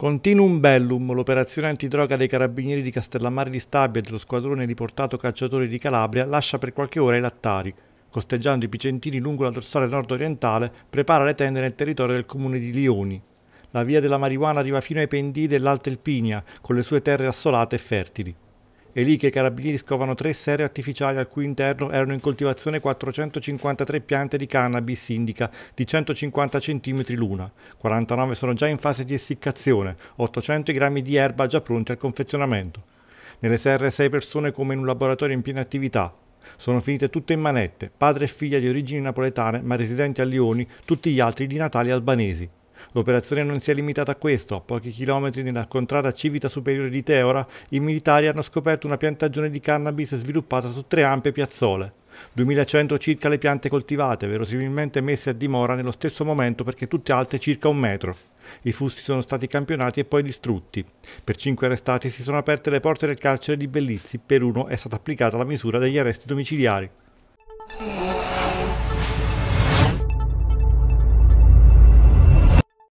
Continuum Bellum, l'operazione antidroga dei carabinieri di Castellammare di Stabia e dello squadrone riportato cacciatori di Calabria, lascia per qualche ora i lattari. Costeggiando i Picentini lungo la dorsale nord-orientale, prepara le tende nel territorio del comune di Lioni. La via della marijuana arriva fino ai pendii dell'Alta Elpinia, con le sue terre assolate e fertili. È lì che i carabinieri scovano tre serie artificiali al cui interno erano in coltivazione 453 piante di cannabis indica di 150 cm l'una. 49 sono già in fase di essiccazione, 800 grammi di erba già pronti al confezionamento. Nelle serre sei persone come in un laboratorio in piena attività. Sono finite tutte in manette, padre e figlia di origini napoletane ma residenti a Lioni, tutti gli altri di natali albanesi. L'operazione non si è limitata a questo. A pochi chilometri nella contrada Civita Superiore di Teora, i militari hanno scoperto una piantagione di cannabis sviluppata su tre ampie piazzole. 2100 circa le piante coltivate, verosimilmente messe a dimora nello stesso momento perché tutte alte circa un metro. I fusti sono stati campionati e poi distrutti. Per cinque arrestati si sono aperte le porte del carcere di Bellizzi, per uno è stata applicata la misura degli arresti domiciliari.